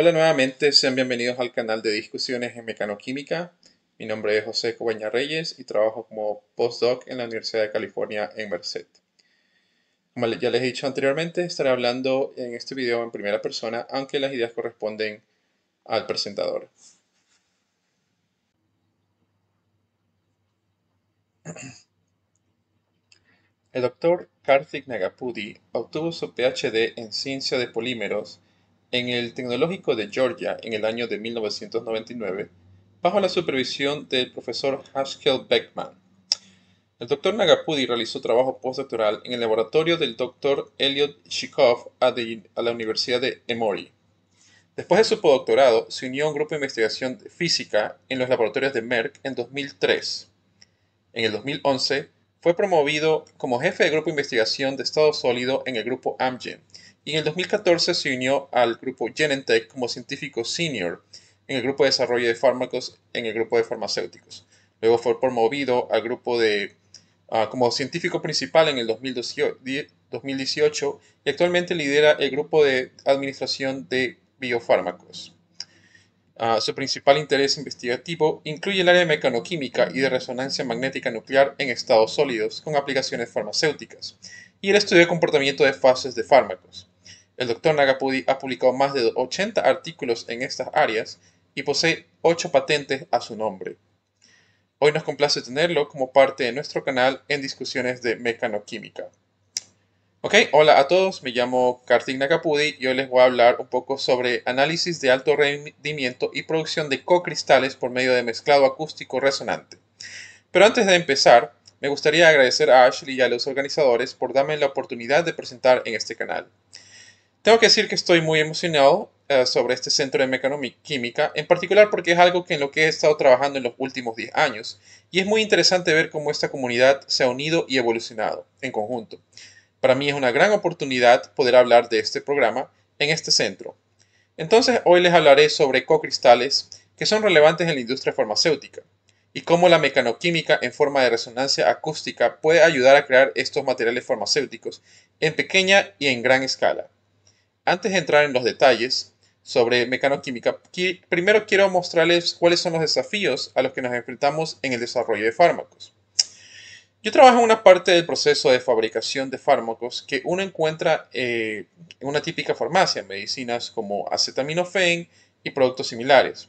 Hola nuevamente, sean bienvenidos al canal de discusiones en mecanoquímica. Mi nombre es José Cobaña Reyes y trabajo como postdoc en la Universidad de California en Merced. Como ya les he dicho anteriormente, estaré hablando en este video en primera persona, aunque las ideas corresponden al presentador. El doctor Karthik Nagapudi obtuvo su PhD en Ciencia de Polímeros en el Tecnológico de Georgia en el año de 1999 bajo la supervisión del profesor Haskell Beckman. El doctor Nagapudi realizó trabajo postdoctoral en el laboratorio del doctor Elliot Shikoff a, la Universidad de Emory. Después de su postdoctorado, se unió a un grupo de investigación física en los laboratorios de Merck en 2003. En el 2011, fue promovido como jefe de grupo de investigación de estado sólido en el grupo Amgen, y en el 2014 se unió al grupo Genentech como científico senior en el grupo de desarrollo de fármacos en el grupo de farmacéuticos. Luego fue promovido al grupo de ah, como científico principal en el 2018 y actualmente lidera el grupo de administración de biofármacos. Ah, su principal interés investigativo incluye el área de mecanoquímica y de resonancia magnética nuclear en estados sólidos con aplicaciones farmacéuticas y el estudio de comportamiento de fases de fármacos. El Dr. Nagapudi ha publicado más de 80 artículos en estas áreas y posee 8 patentes a su nombre. Hoy nos complace tenerlo como parte de nuestro canal en discusiones de mecanoquímica. Ok, hola a todos, me llamo Kartik Nagapudi y hoy les voy a hablar un poco sobre análisis de alto rendimiento y producción de cocristales por medio de mezclado acústico resonante. Pero antes de empezar, me gustaría agradecer a Ashley y a los organizadores por darme la oportunidad de presentar en este canal. Tengo que decir que estoy muy emocionado eh, sobre este centro de mecanoquímica, en particular porque es algo que en lo que he estado trabajando en los últimos 10 años, y es muy interesante ver cómo esta comunidad se ha unido y evolucionado en conjunto. Para mí es una gran oportunidad poder hablar de este programa en este centro. Entonces hoy les hablaré sobre cocristales que son relevantes en la industria farmacéutica y cómo la mecanoquímica en forma de resonancia acústica puede ayudar a crear estos materiales farmacéuticos en pequeña y en gran escala. Antes de entrar en los detalles sobre mecanoquímica, primero quiero mostrarles cuáles son los desafíos a los que nos enfrentamos en el desarrollo de fármacos. Yo trabajo en una parte del proceso de fabricación de fármacos que uno encuentra eh, en una típica farmacia, medicinas como acetaminofén y productos similares.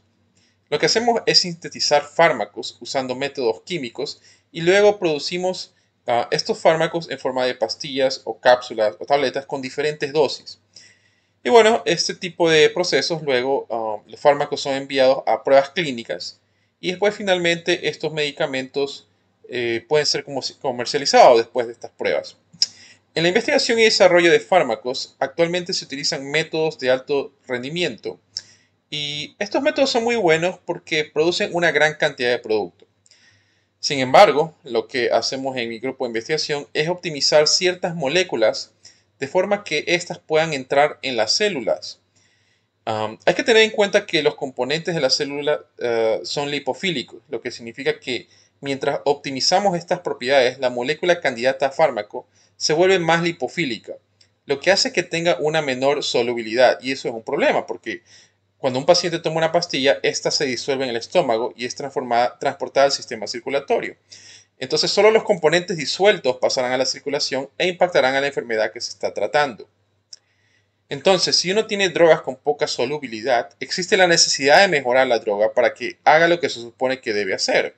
Lo que hacemos es sintetizar fármacos usando métodos químicos y luego producimos ah, estos fármacos en forma de pastillas o cápsulas o tabletas con diferentes dosis. Y bueno, este tipo de procesos luego um, los fármacos son enviados a pruebas clínicas y después finalmente estos medicamentos eh, pueden ser comercializados después de estas pruebas. En la investigación y desarrollo de fármacos actualmente se utilizan métodos de alto rendimiento y estos métodos son muy buenos porque producen una gran cantidad de producto. Sin embargo, lo que hacemos en mi grupo de investigación es optimizar ciertas moléculas de forma que éstas puedan entrar en las células. hay que tener en cuenta que los componentes de la célula eh, son lipofílicos, lo que significa que mientras optimizamos estas propiedades, la molécula candidata a fármaco se vuelve más lipofílica, lo que hace que tenga una menor solubilidad. Y eso es un problema, porque cuando un paciente toma una pastilla, ésta se disuelve en el estómago y es transportada al sistema circulatorio. Entonces solo los componentes disueltos pasarán a la circulación e impactarán a la enfermedad que se está tratando. Entonces, si uno tiene drogas con poca solubilidad, existe la necesidad de mejorar la droga para que haga lo que se supone que debe hacer.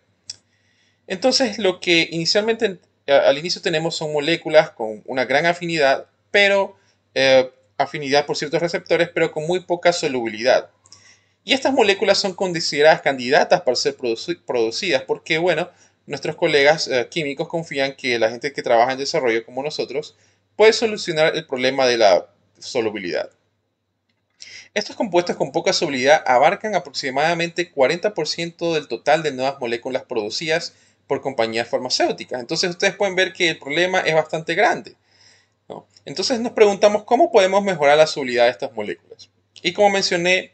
Entonces, lo que inicialmente eh, al inicio tenemos son moléculas con una gran afinidad, pero eh, afinidad por ciertos receptores, pero con muy poca solubilidad. Y estas moléculas son consideradas candidatas para ser producidas porque, bueno, nuestros colegas eh, químicos confían que la gente que trabaja en desarrollo como nosotros puede solucionar el problema de la solubilidad. Estos compuestos con poca solubilidad abarcan aproximadamente 40% del total de nuevas moléculas producidas por compañías farmacéuticas. Entonces ustedes pueden ver que el problema es bastante grande. Entonces nos preguntamos cómo podemos mejorar la solubilidad de estas moléculas. Y como mencioné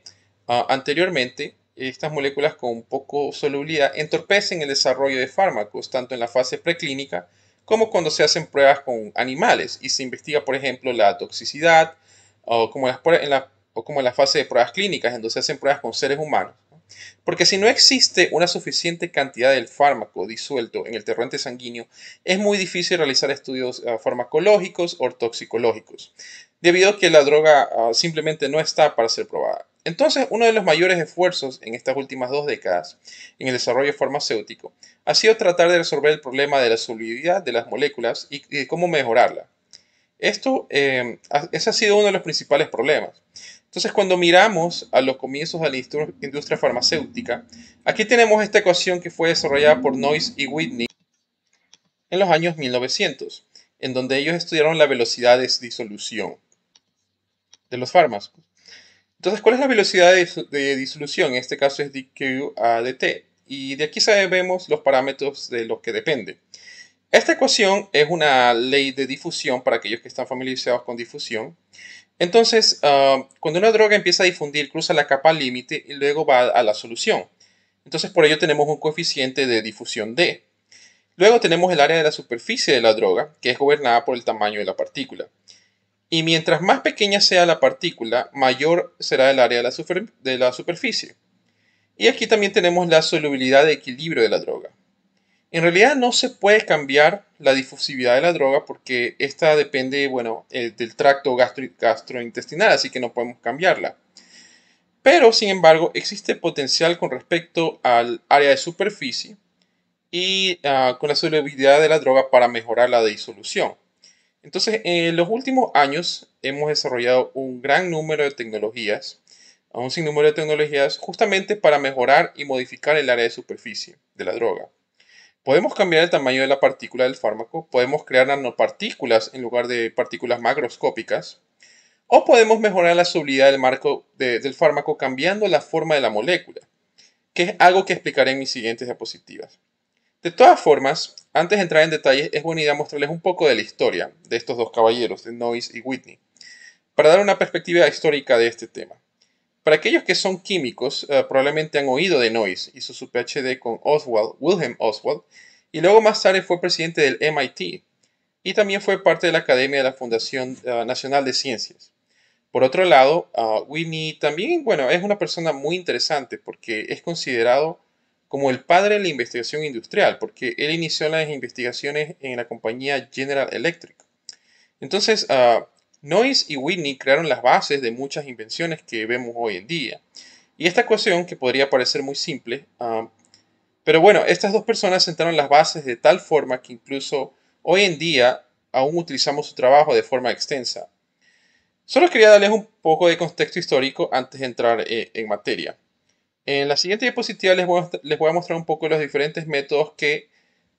ah, anteriormente, estas moléculas con poco solubilidad entorpecen el desarrollo de fármacos, tanto en la fase preclínica como cuando se hacen pruebas con animales y se investiga, por ejemplo, la toxicidad o como, en la, fase de pruebas clínicas, en donde se hacen pruebas con seres humanos. Porque si no existe una suficiente cantidad del fármaco disuelto en el torrente sanguíneo, es muy difícil realizar estudios ah, farmacológicos o toxicológicos, debido a que la droga ah, simplemente no está para ser probada. Entonces, uno de los mayores esfuerzos en estas últimas dos décadas en el desarrollo farmacéutico ha sido tratar de resolver el problema de la solubilidad de las moléculas y, de cómo mejorarla. Esto, eh, ese ha sido uno de los principales problemas. Entonces, cuando miramos a los comienzos de la industria farmacéutica, aquí tenemos esta ecuación que fue desarrollada por Noyce y Whitney en los años 1900, en donde ellos estudiaron la velocidad de disolución de los fármacos. Entonces, ¿cuál es la velocidad de, disolución? En este caso es dq a dt. Y de aquí sabemos los parámetros de los que depende. Esta ecuación es una ley de difusión para aquellos que están familiarizados con difusión. Entonces, ah, cuando una droga empieza a difundir, cruza la capa límite y luego va a la solución. Entonces, por ello tenemos un coeficiente de difusión D. Luego tenemos el área de la superficie de la droga, que es gobernada por el tamaño de la partícula. Y mientras más pequeña sea la partícula, mayor será el área de la, superficie. Y aquí también tenemos la solubilidad de equilibrio de la droga. En realidad no se puede cambiar la difusividad de la droga porque esta depende bueno, eh, del tracto gastrointestinal, así que no podemos cambiarla. Pero, sin embargo, existe potencial con respecto al área de superficie y ah, con la solubilidad de la droga para mejorar la disolución. Entonces, en los últimos años hemos desarrollado un gran número de tecnologías, un número de tecnologías, justamente para mejorar y modificar el área de superficie de la droga. Podemos cambiar el tamaño de la partícula del fármaco, podemos crear nanopartículas en lugar de partículas macroscópicas, o podemos mejorar la solubilidad del marco del fármaco cambiando la forma de la molécula, que es algo que explicaré en mis siguientes diapositivas. De todas formas, antes de entrar en detalles, es buena idea mostrarles un poco de la historia de estos dos caballeros, de Noyes y Whitney, para dar una perspectiva histórica de este tema. Para aquellos que son químicos, eh, probablemente han oído de Noyes, hizo su PhD con Oswald, Wilhelm Oswald, y luego más tarde fue presidente del MIT, y también fue parte de la Academia de la Fundación eh, Nacional de Ciencias. Por otro lado, ah, Whitney también, bueno, es una persona muy interesante porque es considerado como el padre de la investigación industrial, porque él inició las investigaciones en la compañía General Electric. Entonces, uh, y Whitney crearon las bases de muchas invenciones que vemos hoy en día. Y esta ecuación, que podría parecer muy simple, ah, pero bueno, estas dos personas sentaron las bases de tal forma que incluso hoy en día aún utilizamos su trabajo de forma extensa. Solo quería darles un poco de contexto histórico antes de entrar eh, en materia. En la siguiente diapositiva les voy, a, mostrar un poco los diferentes métodos que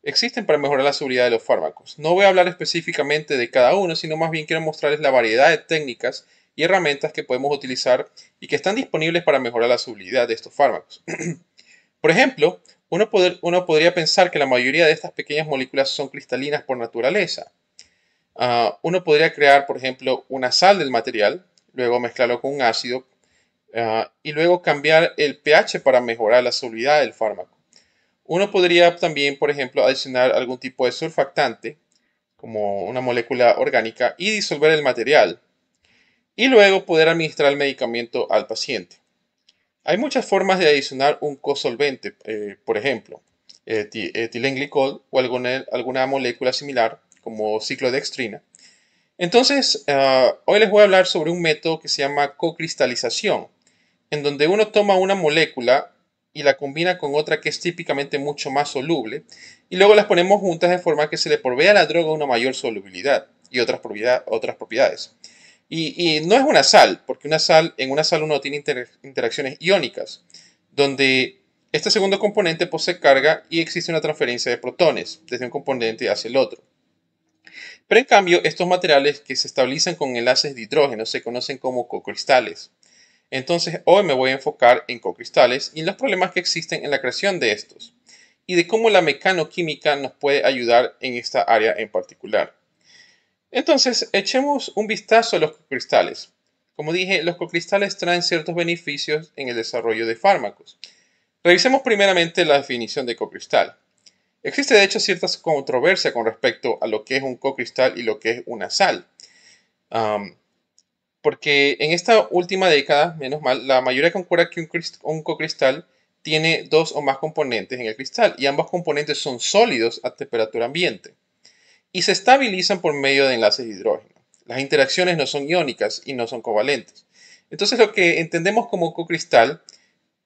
existen para mejorar la seguridad de los fármacos. No voy a hablar específicamente de cada uno, sino más bien quiero mostrarles la variedad de técnicas y herramientas que podemos utilizar y que están disponibles para mejorar la seguridad de estos fármacos. por ejemplo, uno, podría pensar que la mayoría de estas pequeñas moléculas son cristalinas por naturaleza. Ah, uno podría crear, por ejemplo, una sal del material, luego mezclarlo con un ácido Ah, y luego cambiar el pH para mejorar la solubilidad del fármaco. Uno podría también, por ejemplo, adicionar algún tipo de surfactante, como una molécula orgánica, y disolver el material. Y luego poder administrar el medicamento al paciente. Hay muchas formas de adicionar un cosolvente, eh, por ejemplo, etilenglicol o alguna, alguna, molécula similar, como ciclodextrina. Entonces, ah, hoy les voy a hablar sobre un método que se llama cocristalización en donde uno toma una molécula y la combina con otra que es típicamente mucho más soluble, y luego las ponemos juntas de forma que se le provea a la droga una mayor solubilidad y otras, propiedades. Y, no es una sal, porque una sal, en una sal uno tiene interacciones iónicas, donde este segundo componente posee pues, carga y existe una transferencia de protones desde un componente hacia el otro. Pero en cambio, estos materiales que se estabilizan con enlaces de hidrógeno se conocen como cocristales. Entonces hoy me voy a enfocar en cocristales y en los problemas que existen en la creación de estos y de cómo la mecanoquímica nos puede ayudar en esta área en particular. Entonces, echemos un vistazo a los cocristales. Como dije, los cocristales traen ciertos beneficios en el desarrollo de fármacos. Revisemos primeramente la definición de cocristal. Existe de hecho cierta controversia con respecto a lo que es un cocristal y lo que es una sal. Porque en esta última década, menos mal, la mayoría concuerda que un, cocristal tiene dos o más componentes en el cristal y ambos componentes son sólidos a temperatura ambiente y se estabilizan por medio de enlaces de hidrógeno. Las interacciones no son iónicas y no son covalentes. Entonces lo que entendemos como cocristal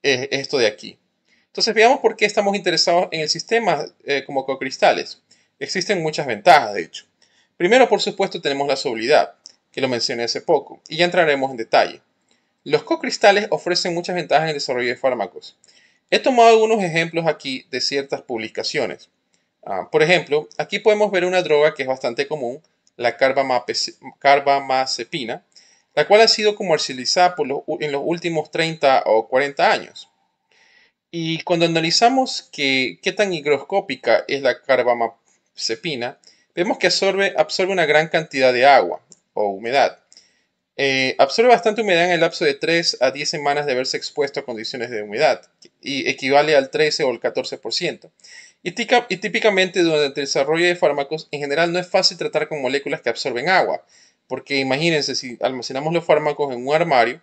es esto de aquí. Entonces veamos por qué estamos interesados en el sistema eh, como cocristales. Existen muchas ventajas, de hecho. Primero, por supuesto, tenemos la solubilidad que lo mencioné hace poco, y ya entraremos en detalle. Los cocristales ofrecen muchas ventajas en el desarrollo de fármacos. He tomado algunos ejemplos aquí de ciertas publicaciones. Ah, por ejemplo, aquí podemos ver una droga que es bastante común, la carbamazepina, la cual ha sido comercializada en los últimos 30 o 40 años. Y cuando analizamos qué tan higroscópica es la carbamazepina, vemos que absorbe una gran cantidad de agua, o humedad. Eh, absorbe bastante humedad en el lapso de 3 a 10 semanas de haberse expuesto a condiciones de humedad, y equivale al 13 o el 14%. Y, típicamente durante el desarrollo de fármacos, en general no es fácil tratar con moléculas que absorben agua, porque imagínense si almacenamos los fármacos en un armario,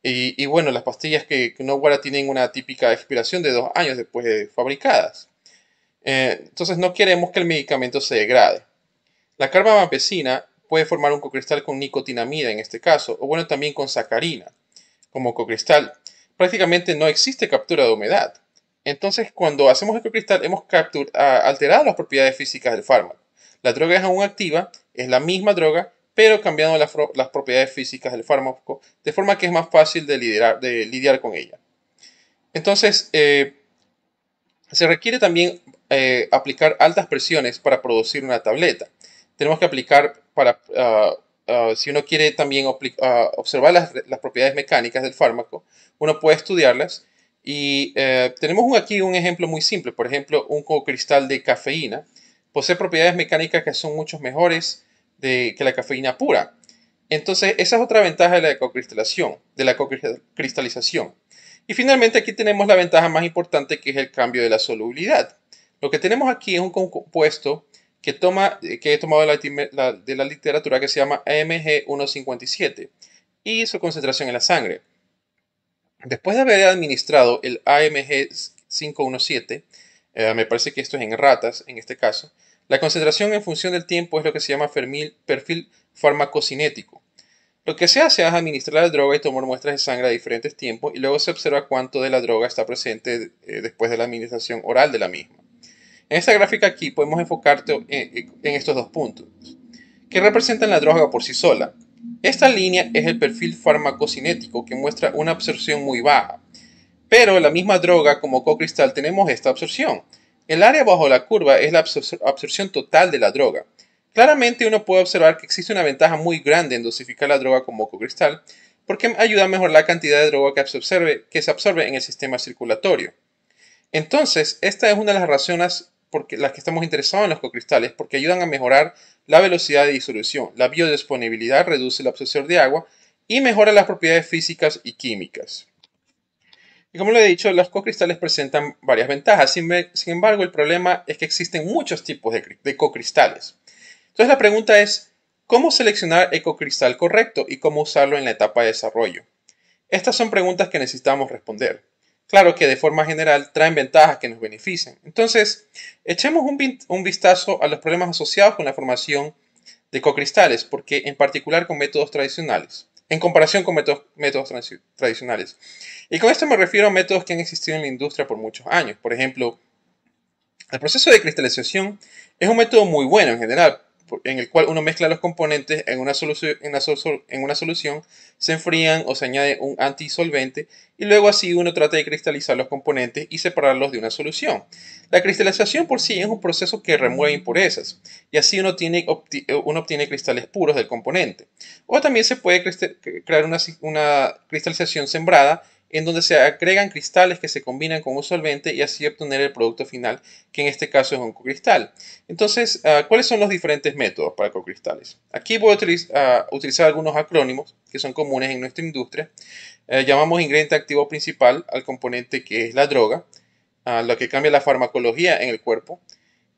y, bueno, las pastillas que, no guarda tienen una típica expiración de dos años después de fabricadas. Eh, entonces no queremos que el medicamento se degrade. La carbamazepina puede formar un cocristal con nicotinamida en este caso, o bueno, también con sacarina como cocristal. Prácticamente no existe captura de humedad. Entonces, cuando hacemos el cocristal, hemos ah, alterado las propiedades físicas del fármaco. La droga es aún activa, es la misma droga, pero cambiando las, propiedades físicas del fármaco, de forma que es más fácil de, de lidiar con ella. Entonces, eh, se requiere también eh, aplicar altas presiones para producir una tableta tenemos que aplicar para, ah, ah, si uno quiere también ah, observar las, propiedades mecánicas del fármaco, uno puede estudiarlas. Y eh, tenemos un, aquí un ejemplo muy simple, por ejemplo, un cristal de cafeína. Posee propiedades mecánicas que son mucho mejores de, que la cafeína pura. Entonces, esa es otra ventaja de la co de la Y finalmente aquí tenemos la ventaja más importante que es el cambio de la solubilidad. Lo que tenemos aquí es un compuesto que, toma, que he tomado de la, de la literatura que se llama AMG 157 y su concentración en la sangre. Después de haber administrado el AMG 517, eh, me parece que esto es en ratas en este caso, la concentración en función del tiempo es lo que se llama perfil farmacocinético. Lo que se hace es administrar la droga y tomar muestras de sangre a diferentes tiempos y luego se observa cuánto de la droga está presente eh, después de la administración oral de la misma. En esta gráfica aquí podemos enfocarte en, estos dos puntos, que representan la droga por sí sola. Esta línea es el perfil farmacocinético que muestra una absorción muy baja, pero la misma droga como cocristal tenemos esta absorción. El área bajo la curva es la absorción total de la droga. Claramente uno puede observar que existe una ventaja muy grande en dosificar la droga como cocristal, porque ayuda a mejorar la cantidad de droga que, que se absorbe en el sistema circulatorio. Entonces, esta es una de las razones porque, las que estamos interesados en los cocristales porque ayudan a mejorar la velocidad de disolución, la biodisponibilidad reduce la absorción de agua y mejora las propiedades físicas y químicas. Y como lo he dicho, los cocristales presentan varias ventajas, sin, embargo el problema es que existen muchos tipos de, de cocristales. Entonces la pregunta es, ¿cómo seleccionar el cocristal correcto y cómo usarlo en la etapa de desarrollo? Estas son preguntas que necesitamos responder claro que de forma general traen ventajas que nos benefician. Entonces, echemos un, vistazo a los problemas asociados con la formación de cocristales, porque en particular con métodos tradicionales, en comparación con métodos, métodos tradicionales. Y con esto me refiero a métodos que han existido en la industria por muchos años. Por ejemplo, el proceso de cristalización es un método muy bueno en general, en el cual uno mezcla los componentes en una, en una solución, se enfrían o se añade un antisolvente y luego así uno trata de cristalizar los componentes y separarlos de una solución. La cristalización por sí es un proceso que remueve impurezas y así uno, tiene, eh, uno obtiene cristales puros del componente. O también se puede crear una, una cristalización sembrada en donde se agregan cristales que se combinan con un solvente y así obtener el producto final, que en este caso es un cocristal. Entonces, ah, ¿cuáles son los diferentes métodos para cocristales? Aquí voy a utilizar algunos acrónimos que son comunes en nuestra industria. Eh, llamamos ingrediente activo principal al componente que es la droga, ah, lo que cambia la farmacología en el cuerpo.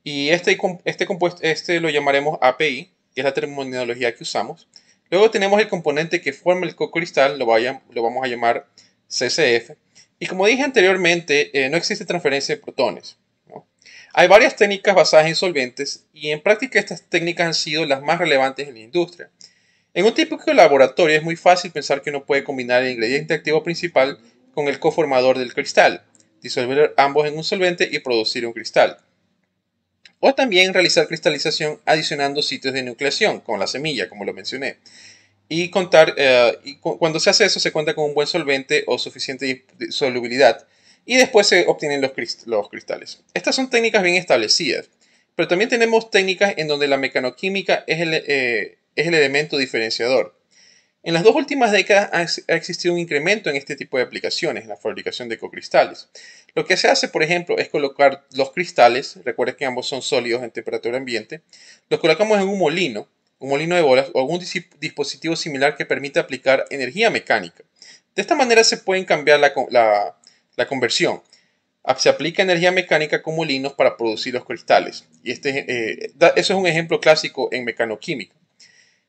Y este, este, compuesto, este lo llamaremos API, que es la terminología que usamos. Luego tenemos el componente que forma el cocristal, lo, lo vamos a llamar CCF. Y como dije anteriormente, eh, no existe transferencia de protones. Hay varias técnicas basadas en solventes y en práctica estas técnicas han sido las más relevantes en la industria. En un típico laboratorio es muy fácil pensar que uno puede combinar el ingrediente activo principal con el coformador del cristal, disolver ambos en un solvente y producir un cristal. O también realizar cristalización adicionando sitios de nucleación, como la semilla, como lo mencioné y contar, eh, cuando se hace eso se cuenta con un buen solvente o suficiente solubilidad y después se obtienen los, cristales. Estas son técnicas bien establecidas, pero también tenemos técnicas en donde la mecanoquímica es el, eh, elemento diferenciador. En las dos últimas décadas ha existido un incremento en este tipo de aplicaciones, en la fabricación de cocristales. Lo que se hace, por ejemplo, es colocar los cristales, recuerden que ambos son sólidos en temperatura ambiente, los colocamos en un molino un molino de bolas o algún dispositivo similar que permita aplicar energía mecánica. De esta manera se pueden cambiar la, la, conversión. Ah, se aplica energía mecánica con molinos para producir los cristales. Y este, eh, eso es un ejemplo clásico en mecanoquímica.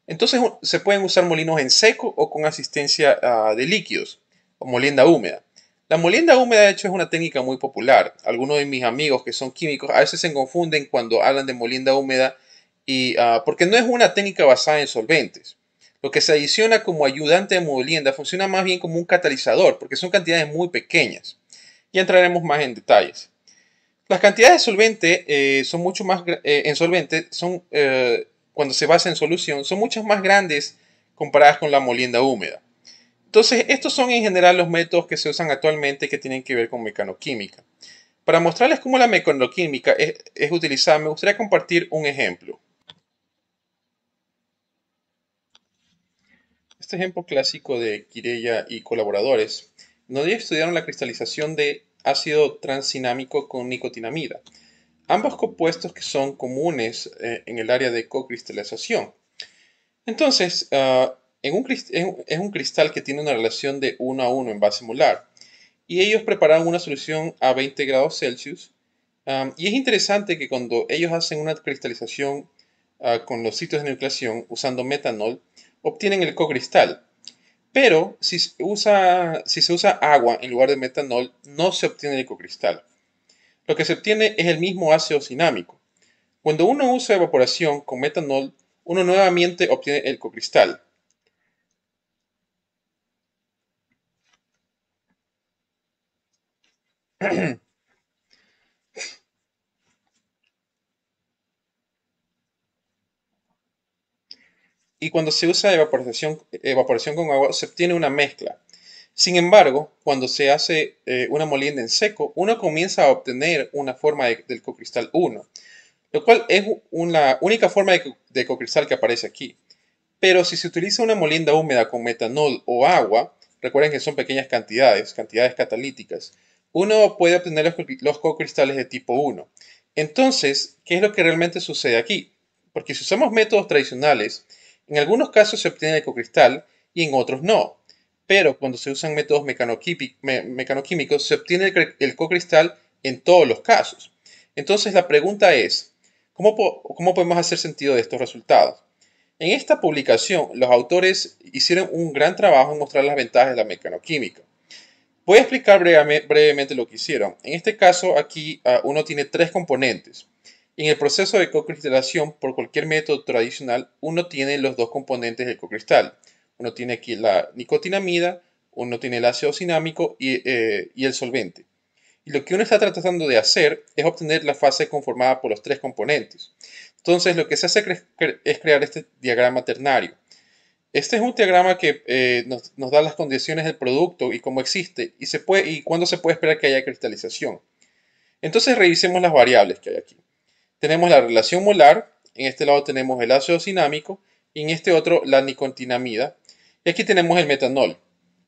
Entonces se pueden usar molinos en seco o con asistencia ah, de líquidos o molienda húmeda. La molienda húmeda, de hecho, es una técnica muy popular. Algunos de mis amigos que son químicos a veces se confunden cuando hablan de molienda húmeda Ah, porque no es una técnica basada en solventes. Lo que se adiciona como ayudante de molienda funciona más bien como un catalizador, porque son cantidades muy pequeñas. Ya entraremos más en detalles. Las cantidades de solvente eh, son mucho más eh, en solvente son eh, cuando se basa en solución son muchas más grandes comparadas con la molienda húmeda. Entonces estos son en general los métodos que se usan actualmente que tienen que ver con mecanoquímica. Para mostrarles cómo la mecanoquímica es, es utilizada me gustaría compartir un ejemplo. Este ejemplo clásico de Quirella y colaboradores, ellos estudiaron la cristalización de ácido transcinámico con nicotinamida, ambos compuestos que son comunes eh, en el área de cocristalización. Entonces, ah, en un, es un cristal que tiene una relación de 1 a 1 en base molar, y ellos prepararon una solución a 20 grados Celsius, y es interesante que cuando ellos hacen una cristalización ah, con los sitios de nucleación usando metanol, obtienen el cocristal. Pero si se, usa, si se usa agua en lugar de metanol, no se obtiene el cocristal. Lo que se obtiene es el mismo ácido cinámico. Cuando uno usa evaporación con metanol, uno nuevamente obtiene el cocristal. y cuando se usa evaporación, evaporación con agua se obtiene una mezcla. Sin embargo, cuando se hace eh, una molienda en seco, uno comienza a obtener una forma del cocristal 1, lo cual es una única forma de, cocristal que aparece aquí. Pero si se utiliza una molienda húmeda con metanol o agua, recuerden que son pequeñas cantidades, cantidades catalíticas, uno puede obtener los, los cocristales de tipo 1. Entonces, ¿qué es lo que realmente sucede aquí? Porque si usamos métodos tradicionales, en algunos casos se obtiene el ecocristal y en otros no, pero cuando se usan métodos mecanoquímicos se obtiene el, ecocristal cocristal en todos los casos. Entonces la pregunta es, ¿cómo, ¿cómo podemos hacer sentido de estos resultados? En esta publicación, los autores hicieron un gran trabajo en mostrar las ventajas de la mecanoquímica. Voy a explicar brevemente lo que hicieron. En este caso, aquí ah, uno tiene tres componentes. En el proceso de cocristalación, por cualquier método tradicional, uno tiene los dos componentes del cocristal. Uno tiene aquí la nicotinamida, uno tiene el ácido cinámico y, eh, el solvente. Y lo que uno está tratando de hacer es obtener la fase conformada por los tres componentes. Entonces, lo que se hace es crear este diagrama ternario. Este es un diagrama que eh, nos, da las condiciones del producto y cómo existe y, se puede, y cuándo se puede esperar que haya cristalización. Entonces, revisemos las variables que hay aquí tenemos la relación molar, en este lado tenemos el ácido cinámico y en este otro la nicotinamida. Y aquí tenemos el metanol.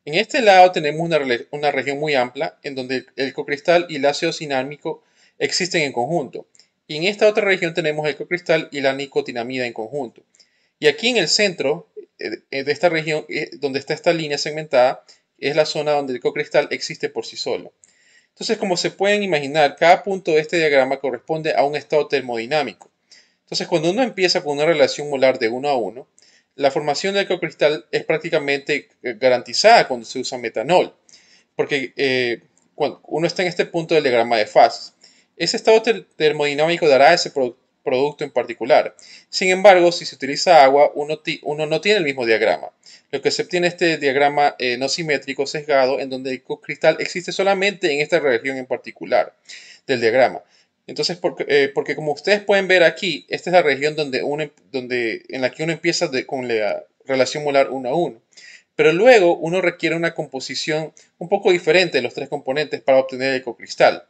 En este lado tenemos una, una región muy amplia en donde el cocristal y el ácido cinámico existen en conjunto. Y en esta otra región tenemos el cocristal y la nicotinamida en conjunto. Y aquí en el centro eh, eh, de esta región, eh, donde está esta línea segmentada, es la zona donde el cocristal existe por sí solo. Entonces, como se pueden imaginar, cada punto de este diagrama corresponde a un estado termodinámico. Entonces, cuando uno empieza con una relación molar de 1 a 1, la formación del cristal es prácticamente eh, garantizada cuando se usa metanol, porque eh, cuando uno está en este punto del diagrama de fases. Ese estado termodinámico dará ese producto en particular. Sin embargo, si se utiliza agua, uno no tiene el mismo diagrama. Lo que se obtiene este diagrama eh, no simétrico sesgado en donde el ecocristal existe solamente en esta región en particular del diagrama. Entonces, porque, eh, porque, como ustedes pueden ver aquí, esta es la región donde donde, en la que uno empieza con la relación molar 1 a 1. Pero luego uno requiere una composición un poco diferente de los tres componentes para obtener el ecocristal.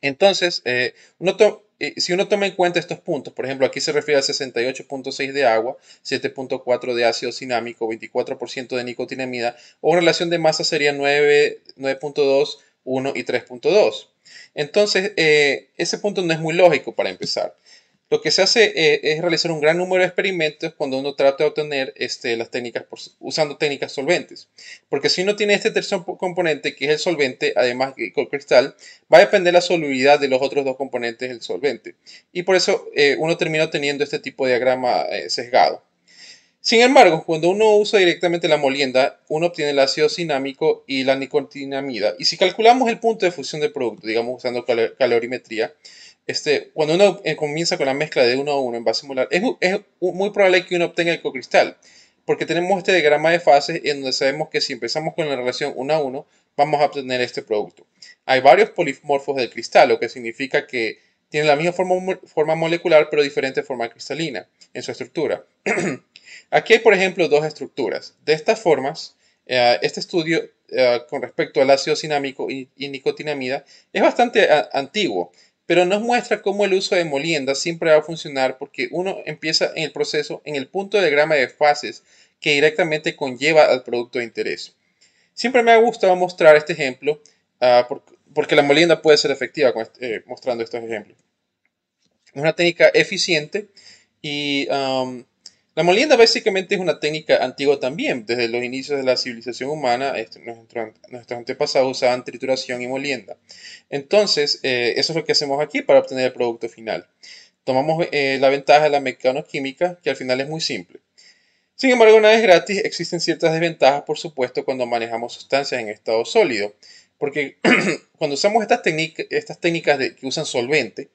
Entonces, eh, uno eh, si uno toma en cuenta estos puntos, por ejemplo, aquí se refiere a 68.6 de agua, 7.4 de ácido cinámico, 24% de nicotinamida, o relación de masa sería 9.2, 1 y 3.2. Entonces, eh, ese punto no es muy lógico para empezar. Lo que se hace eh, es realizar un gran número de experimentos cuando uno trata de obtener este, las técnicas usando técnicas solventes. Porque si uno tiene este tercer componente, que es el solvente, además con cristal, va a depender la solubilidad de los otros dos componentes del solvente. Y por eso eh, uno termina teniendo este tipo de diagrama eh, sesgado. Sin embargo, cuando uno usa directamente la molienda, uno obtiene el ácido cinámico y la nicotinamida. Y si calculamos el punto de fusión del producto, digamos usando calorimetría, este, cuando uno eh, comienza con la mezcla de 1 a 1 en base molar, es, muy probable que uno obtenga el cocristal, porque tenemos este diagrama de fases en donde sabemos que si empezamos con la relación 1 a 1, vamos a obtener este producto. Hay varios polimorfos del cristal, lo que significa que tiene la misma forma, molecular, pero diferente forma cristalina en su estructura. Aquí hay, por ejemplo, dos estructuras. De estas formas, eh, este estudio eh, con respecto al ácido cinámico y, nicotinamida es bastante antiguo pero nos muestra cómo el uso de molienda siempre va a funcionar porque uno empieza en el proceso en el punto de grama de fases que directamente conlleva al producto de interés. Siempre me ha gustado mostrar este ejemplo ah, porque la molienda puede ser efectiva este, eh, mostrando estos ejemplos. Es una técnica eficiente y la molienda básicamente es una técnica antigua también. Desde los inicios de la civilización humana, este, nuestros antepasados usaban trituración y molienda. Entonces, eh, eso es lo que hacemos aquí para obtener el producto final. Tomamos eh, la ventaja de la mecanoquímica, que al final es muy simple. Sin embargo, una vez gratis, existen ciertas desventajas, por supuesto, cuando manejamos sustancias en estado sólido. Porque cuando usamos estas, estas técnicas de, que usan solvente,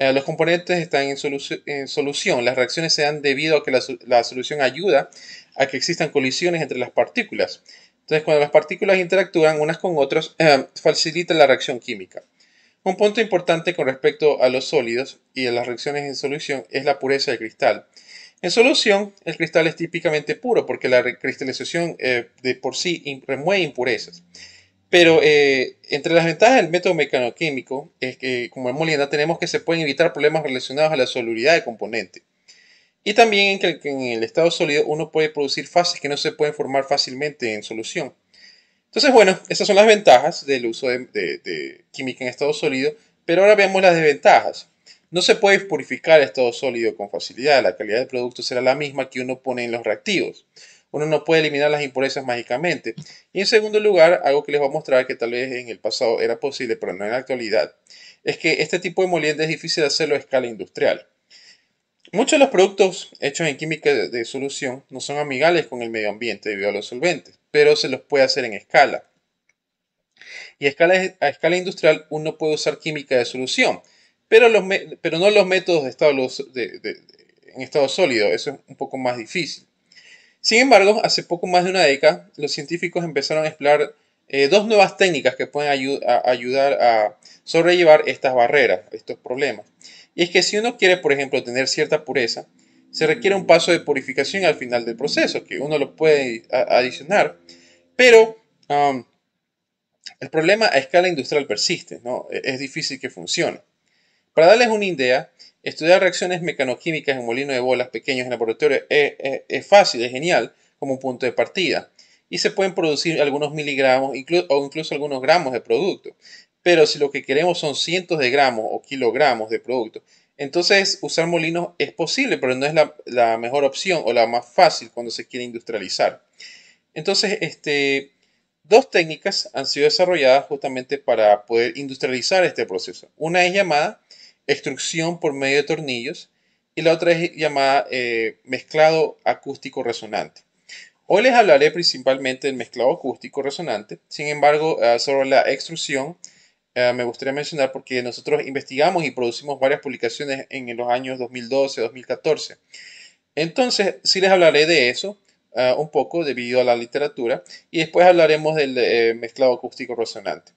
eh, los componentes están en, solución. Las reacciones se dan debido a que la, solución ayuda a que existan colisiones entre las partículas. Entonces, cuando las partículas interactúan unas con otras, eh, facilita la reacción química. Un punto importante con respecto a los sólidos y a las reacciones en solución es la pureza del cristal. En solución, el cristal es típicamente puro porque la cristalización eh, de por sí remueve impurezas. Pero eh, entre las ventajas del método mecanoquímico es que, como en molina, tenemos que se pueden evitar problemas relacionados a la solubilidad de componente. Y también en que, en el estado sólido uno puede producir fases que no se pueden formar fácilmente en solución. Entonces, bueno, esas son las ventajas del uso de, química en estado sólido, pero ahora veamos las desventajas. No se puede purificar el estado sólido con facilidad, la calidad del producto será la misma que uno pone en los reactivos uno no puede eliminar las impurezas mágicamente. Y en segundo lugar, algo que les voy a mostrar que tal vez en el pasado era posible, pero no en la actualidad, es que este tipo de molienda es difícil de hacerlo a escala industrial. Muchos de los productos hechos en química de solución no son amigables con el medio ambiente debido a los solventes, pero se los puede hacer en escala. Y a escala, industrial uno puede usar química de solución, pero, no los métodos en estado sólido, eso es un poco más difícil. Sin embargo, hace poco más de una década, los científicos empezaron a explorar eh, dos nuevas técnicas que pueden ayudar a sobrellevar estas barreras, estos problemas. Y es que si uno quiere, por ejemplo, tener cierta pureza, se requiere un paso de purificación al final del proceso, que uno lo puede adicionar, pero um, el problema a escala industrial persiste, ¿no? E, es difícil que funcione. Para darles una idea, Estudiar reacciones mecanoquímicas en molinos de bolas pequeños en laboratorio e, e, es, fácil, es genial como punto de partida. Y se pueden producir algunos miligramos o incluso algunos gramos de producto. Pero si lo que queremos son cientos de gramos o kilogramos de producto, entonces usar molinos es posible, pero no es la, mejor opción o la más fácil cuando se quiere industrializar. Entonces, este, dos técnicas han sido desarrolladas justamente para poder industrializar este proceso. Una es llamada extrusión por medio de tornillos y la otra es llamada eh, mezclado acústico resonante. Hoy les hablaré principalmente del mezclado acústico resonante, sin embargo, eh, sobre la extrusión eh, me gustaría mencionar porque nosotros investigamos y producimos varias publicaciones en los años 2012-2014. Entonces, sí les hablaré de eso un poco debido a la literatura y después hablaremos del mezclado acústico resonante.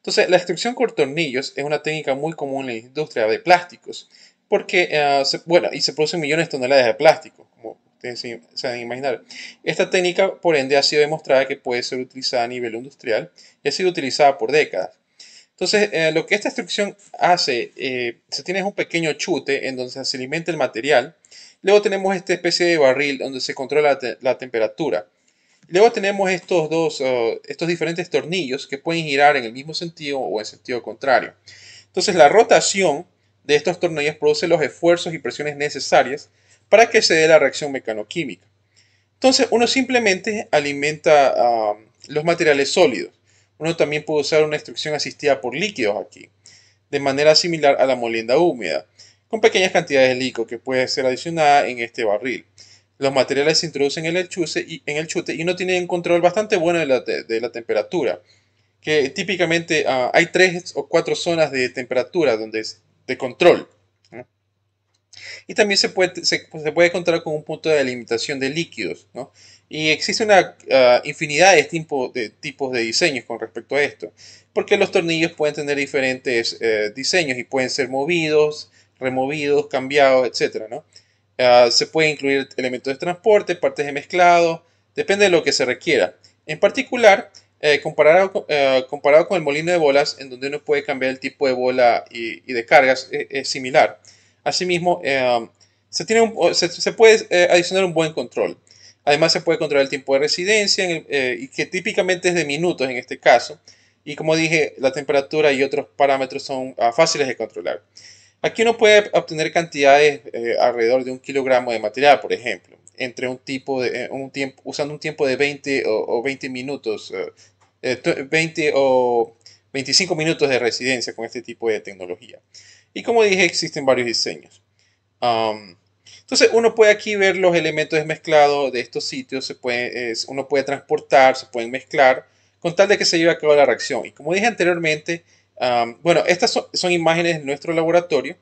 Entonces, la extrusión con tornillos es una técnica muy común en la industria de plásticos, porque, eh, bueno, y se producen millones de toneladas de plástico, como ustedes se, imaginar. Esta técnica, por ende, ha sido demostrada que puede ser utilizada a nivel industrial y ha sido utilizada por décadas. Entonces, eh, lo que esta extrusión hace, eh, se tiene un pequeño chute en donde se alimenta el material. Luego tenemos esta especie de barril donde se controla la temperatura. Luego tenemos estos dos, eh, estos diferentes tornillos que pueden girar en el mismo sentido o en sentido contrario. Entonces la rotación de estos tornillos produce los esfuerzos y presiones necesarias para que se dé la reacción mecanoquímica. Entonces uno simplemente alimenta ah, los materiales sólidos. Uno también puede usar una instrucción asistida por líquidos aquí, de manera similar a la molienda húmeda, con pequeñas cantidades de líquido que puede ser adicionada en este barril los materiales se introducen en el, chute y, en el chute y no tienen un control bastante bueno de la, temperatura. Que típicamente ah, hay tres o cuatro zonas de temperatura donde es de control. Y también se puede, se, puede contar con un punto de limitación de líquidos. Y existe una ah, infinidad de, tipo, de, tipos de diseños con respecto a esto. Porque los tornillos pueden tener diferentes eh, diseños y pueden ser movidos, removidos, cambiados, etc. ¿no? Ah, se puede incluir elementos de transporte, partes de mezclado, depende de lo que se requiera. En particular, eh, eh, comparado, con el molino de bolas, en donde uno puede cambiar el tipo de bola y, de cargas, eh, es, similar. Asimismo, se, tiene se, puede adicionar un buen control. Además, se puede controlar el tiempo de residencia, que típicamente es de minutos en este caso. Y como dije, la temperatura y otros parámetros son ah, fáciles de controlar. Aquí uno puede obtener cantidades eh, alrededor de un kilogramo de material, por ejemplo, entre un tipo de, eh, un tiempo, usando un tiempo de 20 o, 20 minutos, 20 eh, o 25 minutos de residencia con este tipo de tecnología. Y como dije, existen varios diseños. Um, entonces uno puede aquí ver los elementos mezclados de estos sitios, se puede, uno puede transportar, se pueden mezclar, con tal de que se lleve a cabo la reacción. Y como dije anteriormente, bueno, estas son, imágenes de nuestro laboratorio,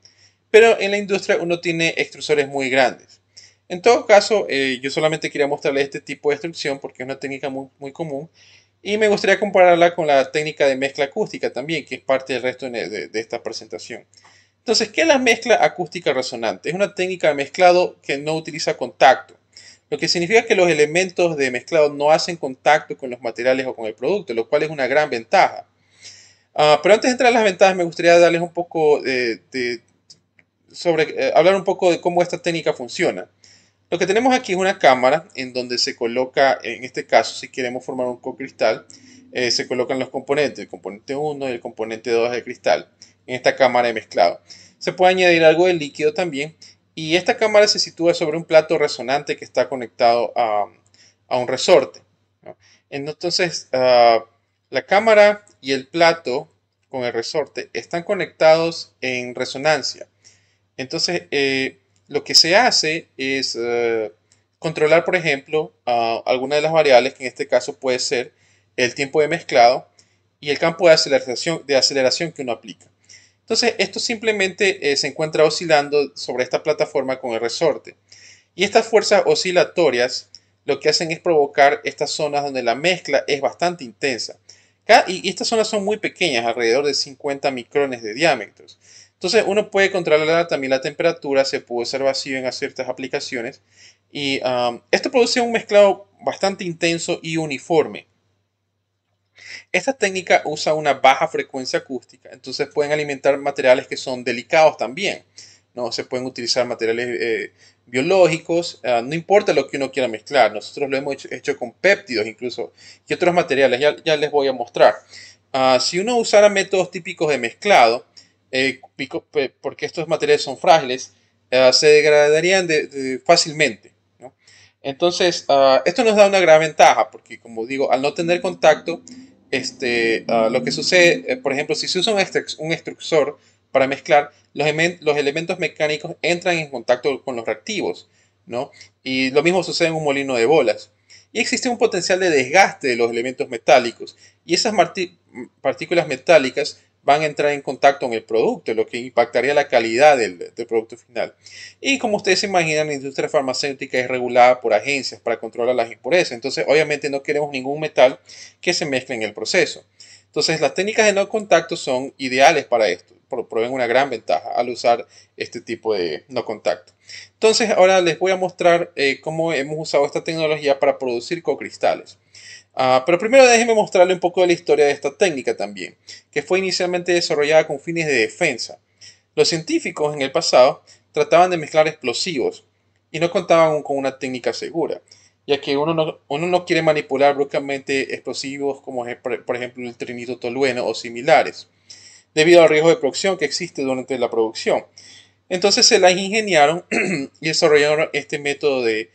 pero en la industria uno tiene extrusores muy grandes. En todo caso, eh, yo solamente quería mostrarles este tipo de extrusión porque es una técnica muy, común y me gustaría compararla con la técnica de mezcla acústica también, que es parte del resto de, de esta presentación. Entonces, ¿qué es la mezcla acústica resonante? Es una técnica de mezclado que no utiliza contacto, lo que significa que los elementos de mezclado no hacen contacto con los materiales o con el producto, lo cual es una gran ventaja. Ah, pero antes de entrar a las ventajas, me gustaría darles un poco de, sobre, eh, hablar un poco de cómo esta técnica funciona. Lo que tenemos aquí es una cámara en donde se coloca, en este caso, si queremos formar un cocristal, eh, se colocan los componentes, el componente 1 y el componente 2 de cristal, en esta cámara de mezclado. Se puede añadir algo de líquido también y esta cámara se sitúa sobre un plato resonante que está conectado a, a un resorte. Entonces, ah, la cámara y el plato con el resorte están conectados en resonancia. Entonces, eh, lo que se hace es eh, controlar, por ejemplo, alguna de las variables, que en este caso puede ser el tiempo de mezclado y el campo de aceleración, que uno aplica. Entonces, esto simplemente eh, se encuentra oscilando sobre esta plataforma con el resorte. Y estas fuerzas oscilatorias lo que hacen es provocar estas zonas donde la mezcla es bastante intensa y estas zonas son muy pequeñas, alrededor de 50 micrones de diámetros. Entonces uno puede controlar también la temperatura, se puede usar vacío en ciertas aplicaciones y um, esto produce un mezclado bastante intenso y uniforme. Esta técnica usa una baja frecuencia acústica, entonces pueden alimentar materiales que son delicados también. ¿no? Se pueden utilizar materiales eh, biológicos, ah, no importa lo que uno quiera mezclar, nosotros lo hemos hecho, con péptidos incluso y otros materiales, ya, les voy a mostrar. Ah, si uno usara métodos típicos de mezclado, eh, porque estos materiales son frágiles, ah, se degradarían de, fácilmente. Entonces, esto nos da una gran ventaja, porque como digo, al no tener contacto, este, lo que sucede, eh, por ejemplo, si se usa un, extrusor, para mezclar, los, elementos mecánicos entran en contacto con los reactivos, ¿no? Y lo mismo sucede en un molino de bolas. Y existe un potencial de desgaste de los elementos metálicos, y esas partículas metálicas van a entrar en contacto con el producto, lo que impactaría la calidad del, del, producto final. Y como ustedes se imaginan, la industria farmacéutica es regulada por agencias para controlar las impurezas. Entonces, obviamente no queremos ningún metal que se mezcle en el proceso. Entonces, las técnicas de no contacto son ideales para esto proveen una gran ventaja al usar este tipo de no contacto. Entonces ahora les voy a mostrar eh, cómo hemos usado esta tecnología para producir cocristales. cristales ah, pero primero déjenme mostrarle un poco de la historia de esta técnica también, que fue inicialmente desarrollada con fines de defensa. Los científicos en el pasado trataban de mezclar explosivos y no contaban con una técnica segura, ya que uno no, uno no quiere manipular bruscamente explosivos como por ejemplo el trinito tolueno o similares debido al riesgo de producción que existe durante la producción. Entonces se las ingeniaron y desarrollaron este método de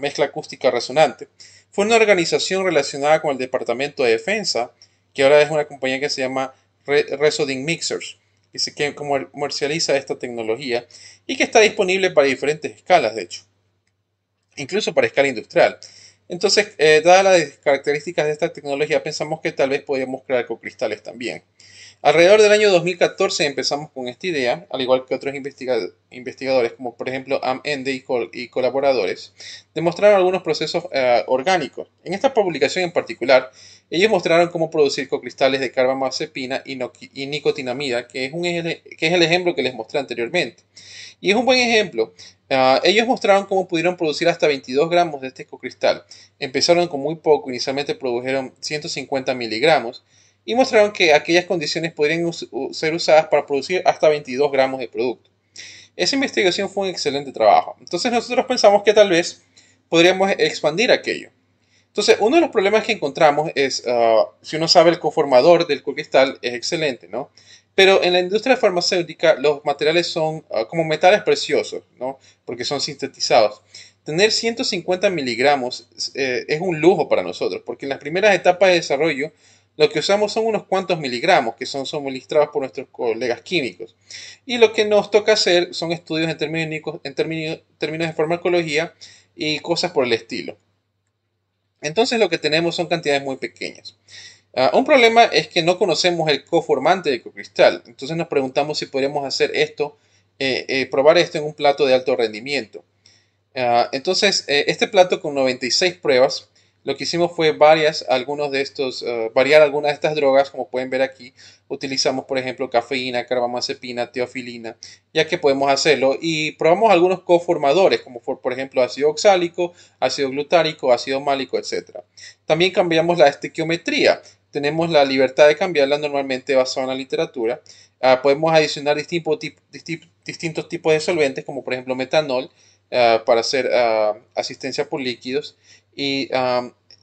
mezcla acústica resonante. Fue una organización relacionada con el Departamento de Defensa, que ahora es una compañía que se llama Resoding Mixers, que se comercializa esta tecnología y que está disponible para diferentes escalas, de hecho, incluso para escala industrial. Entonces, eh, dadas las características de esta tecnología, pensamos que tal vez podíamos crear ecocristales también. Alrededor del año 2014 empezamos con esta idea, al igual que otros investigadores investigadores, como por ejemplo Amende y, colaboradores, demostraron algunos procesos eh, orgánicos. En esta publicación en particular, ellos mostraron cómo producir cocristales de carbamazepina y, nicotinamida, que es, el ejemplo que les mostré anteriormente. Y es un buen ejemplo. Ah, ellos mostraron cómo pudieron producir hasta 22 gramos de este cocristal. Empezaron con muy poco, inicialmente produjeron 150 miligramos y mostraron que aquellas condiciones podrían ser usadas para producir hasta 22 gramos de producto. Esa investigación fue un excelente trabajo. Entonces nosotros pensamos que tal vez podríamos expandir aquello. Entonces, uno de los problemas que encontramos es, ah, si uno sabe el conformador del coquestal es excelente, ¿no? Pero en la industria farmacéutica los materiales son ah, como metales preciosos, ¿no? Porque son sintetizados. Tener 150 miligramos eh, es un lujo para nosotros, porque en las primeras etapas de desarrollo lo que usamos son unos cuantos miligramos que son suministrados por nuestros colegas químicos. Y lo que nos toca hacer son estudios en términos, en términos, de farmacología y cosas por el estilo. Entonces lo que tenemos son cantidades muy pequeñas. Ah, un problema es que no conocemos el coformante de cristal. Entonces nos preguntamos si podríamos hacer esto, eh, eh, probar esto en un plato de alto rendimiento. Ah, entonces, eh, este plato con 96 pruebas lo que hicimos fue varias, algunos de estos, eh, variar algunas de estas drogas, como pueden ver aquí. Utilizamos, por ejemplo, cafeína, carbamazepina, teofilina, ya que podemos hacerlo. Y probamos algunos coformadores, como por, por ejemplo ácido oxálico, ácido glutárico, ácido málico, etc. También cambiamos la estequiometría. Tenemos la libertad de cambiarla normalmente basada en la literatura. Ah, podemos adicionar distintos distintos tipos de solventes, como por ejemplo metanol, ah, para hacer ah, asistencia por líquidos y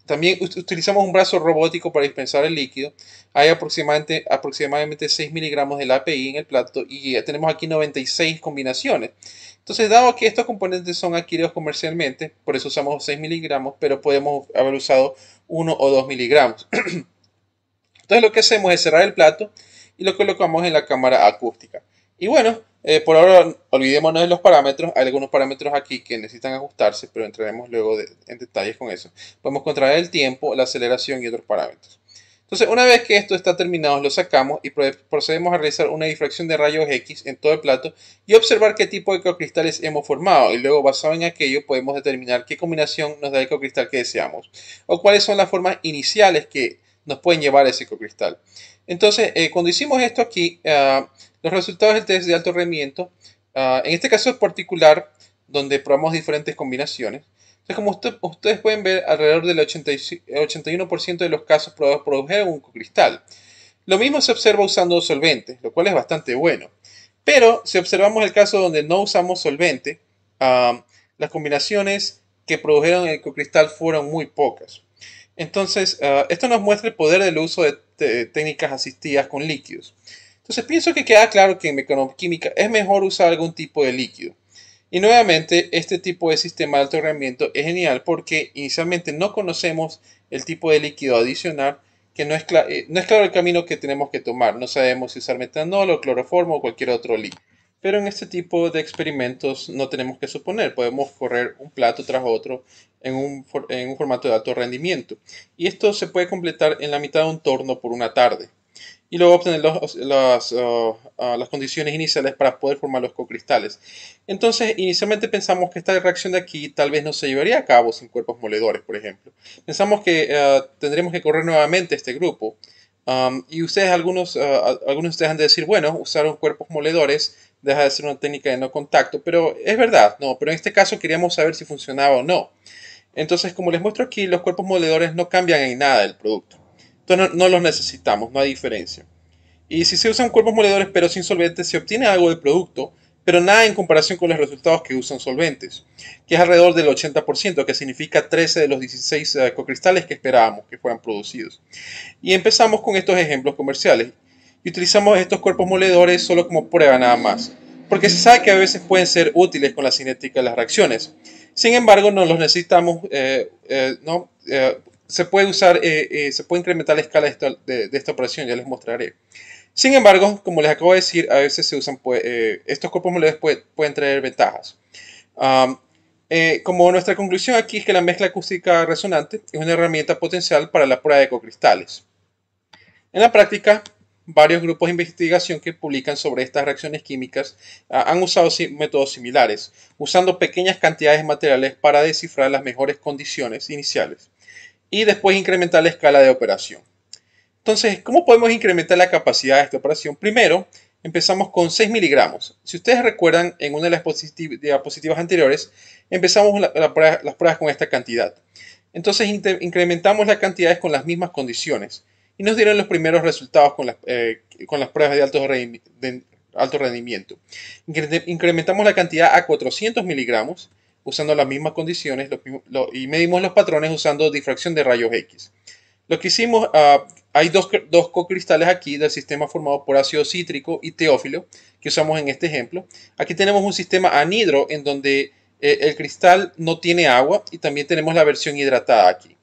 también utilizamos un brazo robótico para dispensar el líquido. Hay aproximadamente, aproximadamente 6 miligramos del API en el plato y tenemos aquí 96 combinaciones. Entonces, dado que estos componentes son adquiridos comercialmente, por eso usamos 6 miligramos, pero podemos haber usado 1 o 2 miligramos. Entonces, lo que hacemos es cerrar el plato y lo colocamos en la cámara acústica. Y bueno, eh, por ahora olvidémonos de los parámetros, hay algunos parámetros aquí que necesitan ajustarse, pero entraremos luego en detalles con eso. Podemos controlar el tiempo, la aceleración y otros parámetros. Entonces, una vez que esto está terminado, lo sacamos y procedemos a realizar una difracción de rayos X en todo el plato y observar qué tipo de ecocristales hemos formado. Y luego, basado en aquello, podemos determinar qué combinación nos da el ecocristal que deseamos o cuáles son las formas iniciales que nos pueden llevar a ese ecocristal. Entonces, eh, cuando hicimos esto aquí, ah, los resultados del test de alto rendimiento. Ah, en este caso particular, donde probamos diferentes combinaciones. Entonces, como ustedes pueden ver, alrededor del 81% de los casos probados produjeron un cristal. Lo mismo se observa usando solvente, lo cual es bastante bueno. Pero si observamos el caso donde no usamos solvente, ah, las combinaciones que produjeron el cocristal fueron muy pocas. Entonces, ah, esto nos muestra el poder del uso de técnicas asistidas con líquidos. Entonces pienso que queda claro que en mecanoquímica es mejor usar algún tipo de líquido. Y nuevamente, este tipo de sistema de alto rendimiento es genial porque inicialmente no conocemos el tipo de líquido adicional, que no es, eh, no es claro el camino que tenemos que tomar. No sabemos si usar metanol o cloroformo o cualquier otro líquido. Pero en este tipo de experimentos no tenemos que suponer, podemos correr un plato tras otro en un formato de alto rendimiento. Y esto se puede completar en la mitad de un torno por una tarde y luego obtener uh, uh, las, condiciones iniciales para poder formar los cocristales. Entonces, inicialmente pensamos que esta reacción de aquí tal vez no se llevaría a cabo sin cuerpos moledores, por ejemplo. Pensamos que tendríamos uh, tendremos que correr nuevamente este grupo. Um, y ustedes, algunos, algunos de de decir, bueno, usaron cuerpos moledores, deja de ser una técnica de no contacto, pero es verdad, no, pero en este caso queríamos saber si funcionaba o no. Entonces, como les muestro aquí, los cuerpos moledores no cambian en nada el producto. Entonces no, los necesitamos, no hay diferencia. Y si se usan cuerpos moledores pero sin solventes, se obtiene algo del producto, pero nada en comparación con los resultados que usan solventes, que es alrededor del 80%, que significa 13 de los 16 ecocristales eh, que esperábamos que fueran producidos. Y empezamos con estos ejemplos comerciales. Y utilizamos estos cuerpos moledores solo como prueba nada más, porque se sabe que a veces pueden ser útiles con la cinética de las reacciones. Sin embargo, no los necesitamos, eh, eh, no, se puede usar, eh, eh, se puede incrementar la escala de esta, operación, ya les mostraré. Sin embargo, como les acabo de decir, a veces se usan, pues, eh, estos cuerpos moleculares pueden traer ventajas. como nuestra conclusión aquí es que la mezcla acústica resonante es una herramienta potencial para la prueba de ecocristales. En la práctica, varios grupos de investigación que publican sobre estas reacciones químicas ah, han usado métodos similares, usando pequeñas cantidades de materiales para descifrar las mejores condiciones iniciales y después incrementar la escala de operación. Entonces, ¿cómo podemos incrementar la capacidad de esta operación? Primero, empezamos con 6 miligramos. Si ustedes recuerdan, en una de las diapositivas anteriores, empezamos las pruebas con esta cantidad. Entonces, incrementamos las cantidades con las mismas condiciones y nos dieron los primeros resultados con las, eh, con las pruebas de alto, rendimiento. incrementamos la cantidad a 400 miligramos usando las mismas condiciones y medimos los patrones usando difracción de rayos X. Lo que hicimos, ah, hay dos, dos, cocristales aquí del sistema formado por ácido cítrico y teófilo que usamos en este ejemplo. Aquí tenemos un sistema anhidro en donde eh, el cristal no tiene agua y también tenemos la versión hidratada aquí,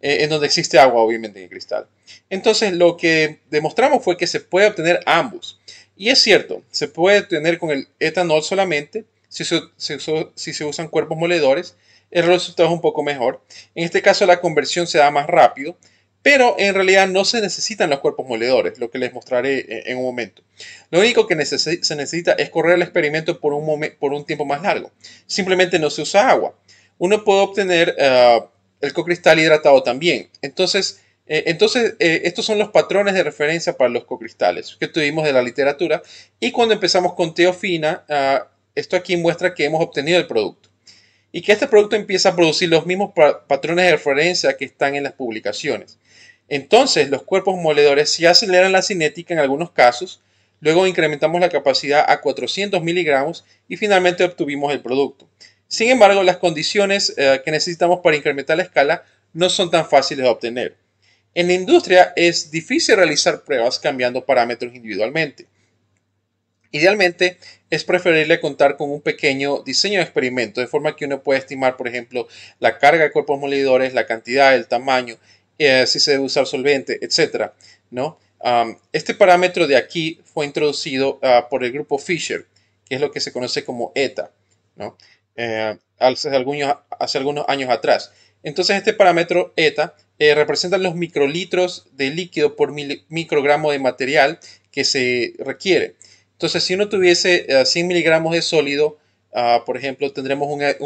eh, en donde existe agua obviamente en el cristal. Entonces lo que demostramos fue que se puede obtener ambos. Y es cierto, se puede obtener con el etanol solamente si se, usan cuerpos moledores, el resultado es un poco mejor. En este caso la conversión se da más rápido, pero en realidad no se necesitan los cuerpos moledores, lo que les mostraré en un momento. Lo único que se necesita es correr el experimento por un, por un tiempo más largo. Simplemente no se usa agua. Uno puede obtener eh, el cocristal hidratado también. Entonces, eh, entonces eh, estos son los patrones de referencia para los cocristales que tuvimos de la literatura. Y cuando empezamos con teofina, ah, esto aquí muestra que hemos obtenido el producto y que este producto empieza a producir los mismos patrones de referencia que están en las publicaciones. Entonces, los cuerpos moledores se aceleran la cinética en algunos casos, luego incrementamos la capacidad a 400 miligramos y finalmente obtuvimos el producto. Sin embargo, las condiciones eh, que necesitamos para incrementar la escala no son tan fáciles de obtener. En la industria es difícil realizar pruebas cambiando parámetros individualmente. Idealmente, es preferible contar con un pequeño diseño de experimento, de forma que uno pueda estimar, por ejemplo, la carga de cuerpos molidores, la cantidad, el tamaño, eh, si se debe usar solvente, etc. ¿no? este parámetro de aquí fue introducido ah, por el grupo Fisher, que es lo que se conoce como ETA, ¿no? Eh, hace, algunos, años atrás. Entonces este parámetro ETA eh, representa los microlitros de líquido por microgramo de material que se requiere. Entonces, si uno tuviese 100 eh, miligramos de sólido, ah, por ejemplo, tendremos un, eh,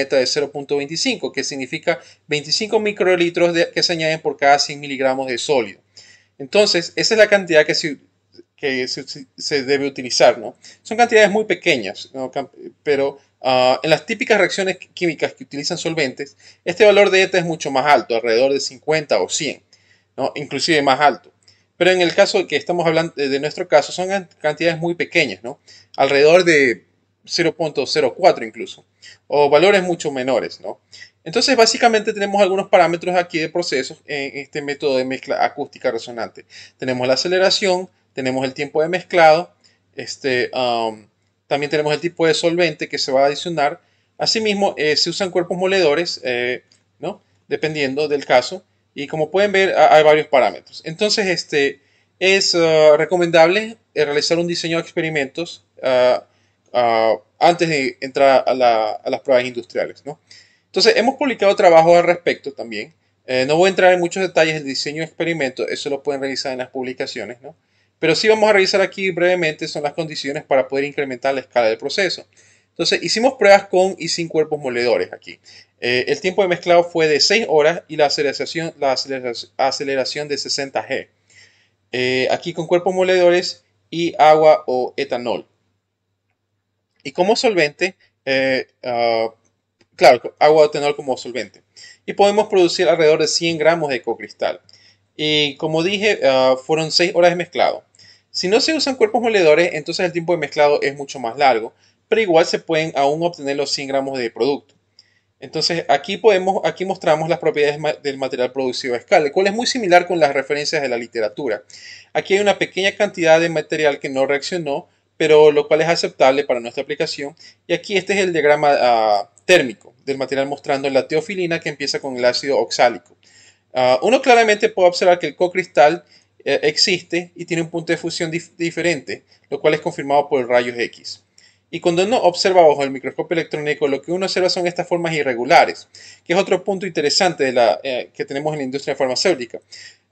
ETA de 0.25, que significa 25 microlitros que se añaden por cada 100 miligramos de sólido. Entonces, esa es la cantidad que se, se, debe utilizar. ¿no? Son cantidades muy pequeñas, pero ah, en las típicas reacciones químicas que utilizan solventes, este valor de ETA es mucho más alto, alrededor de 50 o 100, ¿no? inclusive más alto. Pero en el caso que estamos hablando de nuestro caso, son cantidades muy pequeñas, ¿no? Alrededor de 0.04 incluso, o valores mucho menores, ¿no? Entonces, básicamente tenemos algunos parámetros aquí de procesos en este método de mezcla acústica resonante. Tenemos la aceleración, tenemos el tiempo de mezclado, este, um, también tenemos el tipo de solvente que se va a adicionar. Asimismo, eh, se usan cuerpos moledores, eh, ¿no? Dependiendo del caso. Y como pueden ver, hay varios parámetros. Entonces, este, es uh, recomendable eh, realizar un diseño de experimentos uh, uh, antes de entrar a, las pruebas industriales. ¿no? Entonces, hemos publicado trabajos al respecto también. Eh, no voy a entrar en muchos detalles del diseño de experimentos, eso lo pueden revisar en las publicaciones. ¿no? Pero sí vamos a revisar aquí brevemente son las condiciones para poder incrementar la escala del proceso. Entonces hicimos pruebas con y sin cuerpos moledores aquí. Eh, el tiempo de mezclado fue de 6 horas y la aceleración, de 60 G. Eh, aquí con cuerpos moledores y agua o etanol. Y como solvente, eh, ah, claro, agua o etanol como solvente. Y podemos producir alrededor de 100 gramos de ecocristal. Y como dije, ah, fueron 6 horas de mezclado. Si no se usan cuerpos moledores, entonces el tiempo de mezclado es mucho más largo, pero igual se pueden aún obtener los 100 gramos de producto. Entonces aquí, podemos, aquí mostramos las propiedades del material producido a escala, el cual es muy similar con las referencias de la literatura. Aquí hay una pequeña cantidad de material que no reaccionó, pero lo cual es aceptable para nuestra aplicación. Y aquí este es el diagrama ah, térmico del material mostrando la teofilina que empieza con el ácido oxálico. Ah, uno claramente puede observar que el cocristal eh, existe y tiene un punto de fusión diferente, lo cual es confirmado por el rayos X. Y cuando uno observa bajo el microscopio electrónico, lo que uno observa son estas formas irregulares, que es otro punto interesante eh, que tenemos en la industria farmacéutica.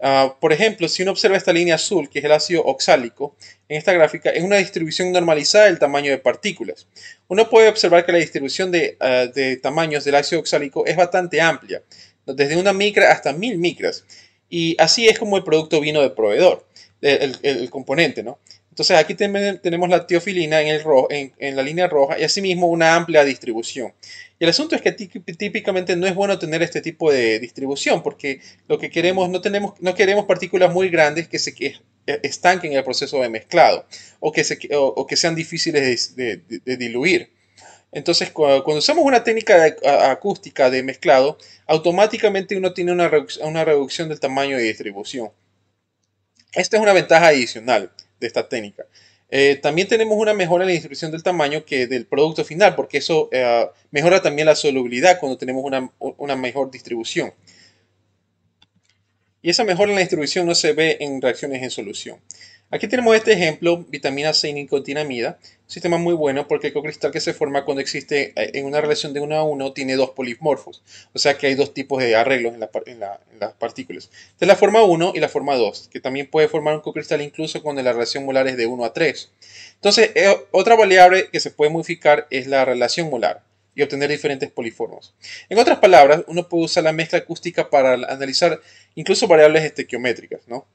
Ah, por ejemplo, si uno observa esta línea azul, que es el ácido oxálico, en esta gráfica es una distribución normalizada del tamaño de partículas. Uno puede observar que la distribución de, ah, tamaños del ácido oxálico es bastante amplia, desde una micra hasta mil micras. Y así es como el producto vino del proveedor, el componente, ¿no? Entonces aquí tenemos la teofilina en, el en, la línea roja y asimismo una amplia distribución. Y el asunto es que típicamente no es bueno tener este tipo de distribución porque lo que queremos no, tenemos, no queremos partículas muy grandes que se e-, estanquen en el proceso de mezclado o que, sean difíciles de, diluir. Entonces, cuando usamos una técnica acústica de mezclado, automáticamente uno tiene una reducción del tamaño de distribución. Esta es una ventaja adicional de esta técnica. Eh, también tenemos una mejora en la distribución del tamaño que del producto final, porque eso eh, mejora también la solubilidad cuando tenemos una, una, mejor distribución. Y esa mejora en la distribución no se ve en reacciones en solución. Aquí tenemos este ejemplo, vitamina C nicotinamida, un sistema muy bueno porque el cocristal que se forma cuando existe eh, en una relación de 1 a 1 tiene dos polimorfos, o sea que hay dos tipos de arreglos en, las partículas. Esta es la forma 1 y la forma 2, que también puede formar un cocristal incluso cuando la relación molar es de 1 a 3. Entonces, eh, otra variable que se puede modificar es la relación molar y obtener diferentes poliformos. En otras palabras, uno puede usar la mezcla acústica para analizar incluso variables estequiométricas, ¿no?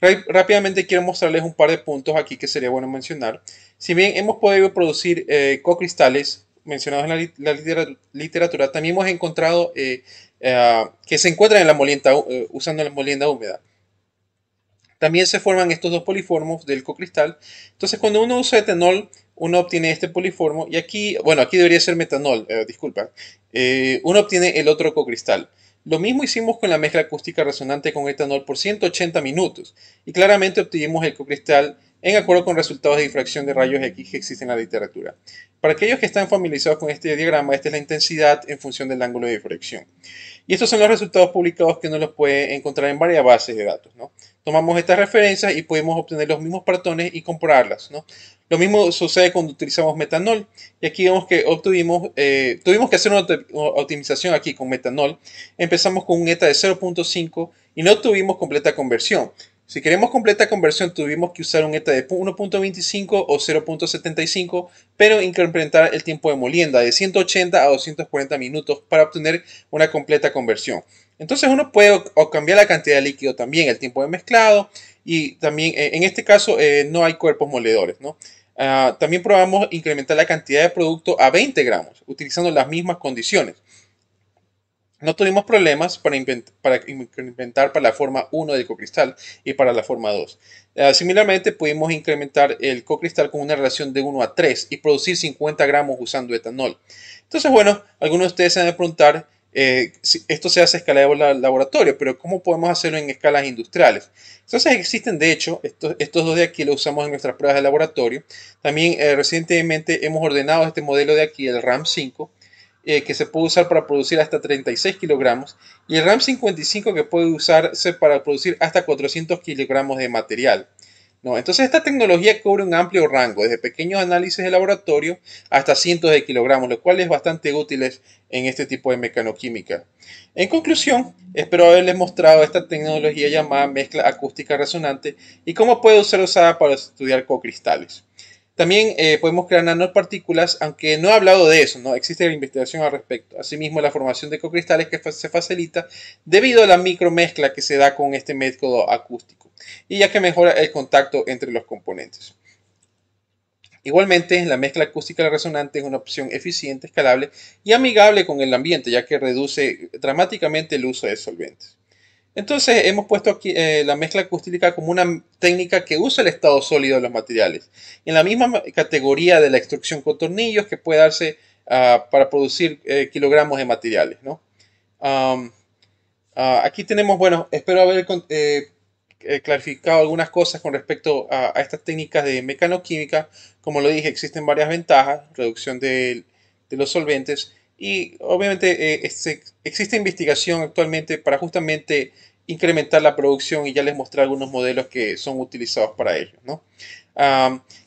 Rápidamente quiero mostrarles un par de puntos aquí que sería bueno mencionar. Si bien hemos podido producir eh, cocristales mencionados en la, literatura, también hemos encontrado eh, eh, que se encuentran en la molienda, eh, usando la molienda húmeda. También se forman estos dos poliformos del cocristal. Entonces cuando uno usa etanol, uno obtiene este poliformo y aquí, bueno, aquí debería ser metanol, disculpa, uno obtiene el otro cocristal. Lo mismo hicimos con la mezcla acústica resonante con etanol por 180 minutos y claramente obtuvimos el cocristal en acuerdo con resultados de difracción de rayos X que existen en la literatura. Para aquellos que están familiarizados con este diagrama, esta es la intensidad en función del ángulo de difracción. Y estos son los resultados publicados que uno los puede encontrar en varias bases de datos tomamos estas referencias y podemos obtener los mismos patrones y compararlas. Lo mismo sucede cuando utilizamos metanol. Y aquí vemos que obtuvimos, eh, tuvimos que hacer una optimización aquí con metanol. Empezamos con un eta de 0.5 y no tuvimos completa conversión. Si queremos completa conversión, tuvimos que usar un eta de 1.25 o 0.75, pero incrementar el tiempo de molienda de 180 a 240 minutos para obtener una completa conversión. Entonces uno puede cambiar la cantidad de líquido también, el tiempo de mezclado y también eh, en este caso eh, no hay cuerpos moledores, ¿no? Ah, también probamos incrementar la cantidad de producto a 20 gramos, utilizando las mismas condiciones. No tuvimos problemas para, incrementar para la forma 1 del cocristal y para la forma 2. Ah, similarmente, pudimos incrementar el cocristal con una relación de 1 a 3 y producir 50 gramos usando etanol. Entonces, bueno, algunos de ustedes se van a preguntar eh, esto se hace a escala de laboratorio, pero ¿cómo podemos hacerlo en escalas industriales? Entonces existen, de hecho, estos, dos de aquí los usamos en nuestras pruebas de laboratorio. También eh, recientemente hemos ordenado este modelo de aquí, el RAM 5, eh, que se puede usar para producir hasta 36 kilogramos, y el RAM 55 que puede usarse para producir hasta 400 kilogramos de material entonces esta tecnología cubre un amplio rango, desde pequeños análisis de laboratorio hasta cientos de kilogramos, lo cual es bastante útil en este tipo de mecanoquímica. En conclusión, espero haberles mostrado esta tecnología llamada mezcla acústica resonante y cómo puede ser usada para estudiar cocristales. También eh, podemos crear nanopartículas, aunque no he hablado de eso, no existe la investigación al respecto. Asimismo, la formación de ecocristales que se facilita debido a la micromezcla que se da con este método acústico, y ya que mejora el contacto entre los componentes. Igualmente, la mezcla acústica resonante es una opción eficiente, escalable y amigable con el ambiente, ya que reduce dramáticamente el uso de solventes. Entonces hemos puesto aquí, eh, la mezcla acústica como una técnica que usa el estado sólido de los materiales, en la misma categoría de la extrusión con tornillos que puede darse ah, para producir eh, kilogramos de materiales. ¿no? Ah, aquí tenemos, bueno, espero haber eh, clarificado algunas cosas con respecto a, estas técnicas de mecanoquímica. Como lo dije, existen varias ventajas, reducción de los solventes y obviamente eh, existe investigación actualmente para justamente incrementar la producción y ya les mostré algunos modelos que son utilizados para ello. ¿no?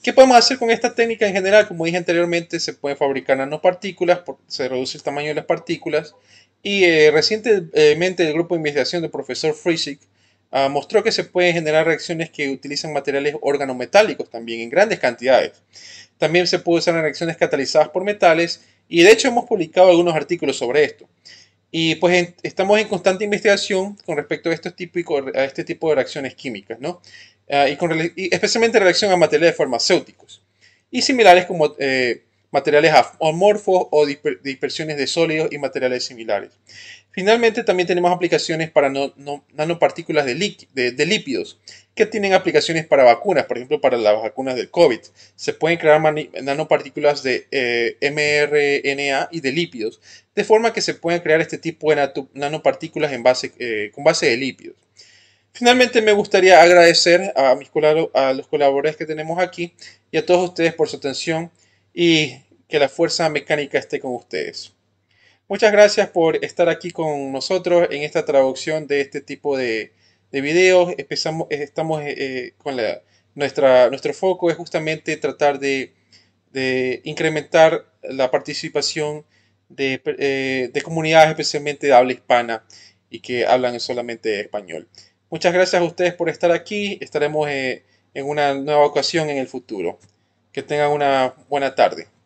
¿Qué podemos hacer con esta técnica en general? Como dije anteriormente, se pueden fabricar nanopartículas, se reduce el tamaño de las partículas. Y eh, recientemente el grupo de investigación del profesor Friesick ah, mostró que se pueden generar reacciones que utilizan materiales organometálicos también en grandes cantidades. También se puede usar reacciones catalizadas por metales y de hecho hemos publicado algunos artículos sobre esto. Y pues estamos en constante investigación con respecto a, estos a este tipo de reacciones químicas, ¿no? Ah, y, con, especialmente en relación a materiales farmacéuticos y similares como eh, materiales amorfos o dispersiones de sólidos y materiales similares. Finalmente, también tenemos aplicaciones para nanopartículas de, lípidos, que tienen aplicaciones para vacunas, por ejemplo, para las vacunas del COVID. Se pueden crear nanopartículas de eh, mRNA y de lípidos, de forma que se pueden crear este tipo de nanopartículas en base, eh, con base de lípidos. Finalmente, me gustaría agradecer a, mis a los colaboradores que tenemos aquí y a todos ustedes por su atención y que la fuerza mecánica esté con ustedes. Muchas gracias por estar aquí con nosotros en esta traducción de este tipo de, videos. Eh, estamos eh, eh, con nuestro foco es justamente tratar de, incrementar la participación de, comunidades, especialmente de habla hispana y que hablan solamente español. Muchas gracias a ustedes por estar aquí. Estaremos en una nueva ocasión en el futuro. Que tengan una buena tarde.